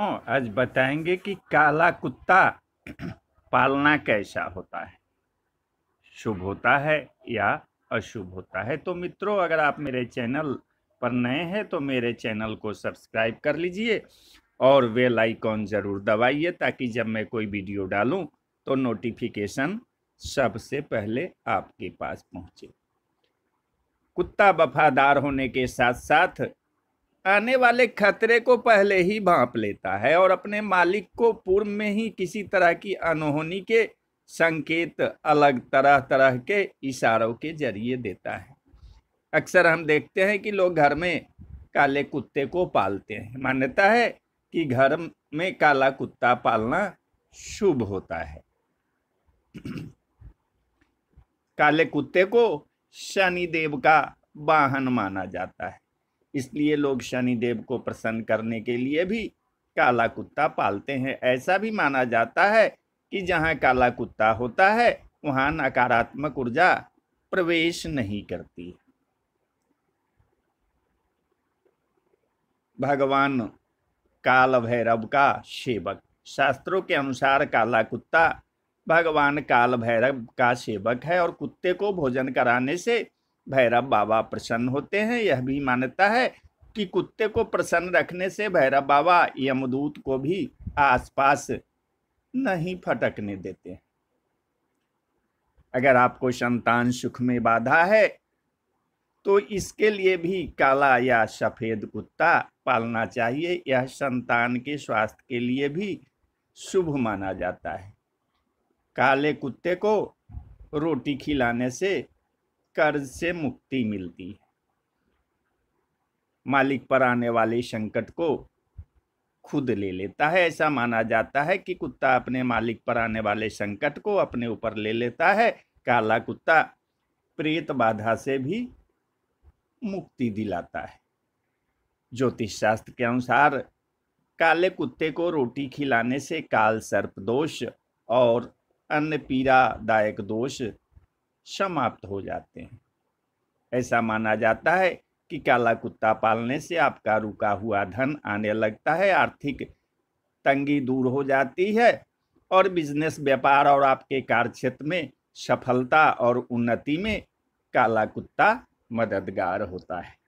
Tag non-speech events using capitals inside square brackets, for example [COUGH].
हाँ, आज बताएंगे कि काला कुत्ता [CLEARS THROAT] पालना कैसा होता है शुभ होता है या अशुभ होता है तो मित्रों अगर आप मेरे चैनल पर नए हैं तो मेरे चैनल को सब्सक्राइब कर लीजिए और वे लाइकॉन ज़रूर दबाइए ताकि जब मैं कोई वीडियो डालूं तो नोटिफिकेशन सबसे पहले आपके पास पहुंचे कुत्ता वफादार होने के साथ साथ आने वाले खतरे को पहले ही भाप लेता है और अपने मालिक को पूर्व में ही किसी तरह की अनहोनी के संकेत अलग तरह तरह के इशारों के जरिए देता है अक्सर हम देखते हैं कि लोग घर में काले कुत्ते को पालते हैं मान्यता है कि घर में काला कुत्ता पालना शुभ होता है काले कुत्ते को शनि देव का वाहन माना जाता है इसलिए लोग शनिदेव को प्रसन्न करने के लिए भी काला कुत्ता पालते हैं ऐसा भी माना जाता है कि जहाँ काला कुत्ता होता है वहाँ नकारात्मक ऊर्जा प्रवेश नहीं करती भगवान काल भैरव का सेवक शास्त्रों के अनुसार काला कुत्ता भगवान काल भैरव का सेवक है और कुत्ते को भोजन कराने से भैरव बाबा प्रसन्न होते हैं यह भी मान्यता है कि कुत्ते को प्रसन्न रखने से भैरव बाबा यमदूत को भी आसपास नहीं फटकने देते अगर आपको संतान सुख में बाधा है तो इसके लिए भी काला या सफ़ेद कुत्ता पालना चाहिए यह संतान के स्वास्थ्य के लिए भी शुभ माना जाता है काले कुत्ते को रोटी खिलाने से कर्ज से मुक्ति मिलती है मालिक पर आने वाले संकट को खुद ले लेता है ऐसा माना जाता है कि कुत्ता अपने मालिक पर आने वाले संकट को अपने ऊपर ले लेता है काला कुत्ता प्रेत बाधा से भी मुक्ति दिलाता है ज्योतिष शास्त्र के अनुसार काले कुत्ते को रोटी खिलाने से काल सर्प दोष और अन्य पीड़ादायक दोष समाप्त हो जाते हैं ऐसा माना जाता है कि काला कुत्ता पालने से आपका रुका हुआ धन आने लगता है आर्थिक तंगी दूर हो जाती है और बिजनेस व्यापार और आपके कार्य क्षेत्र में सफलता और उन्नति में काला कुत्ता मददगार होता है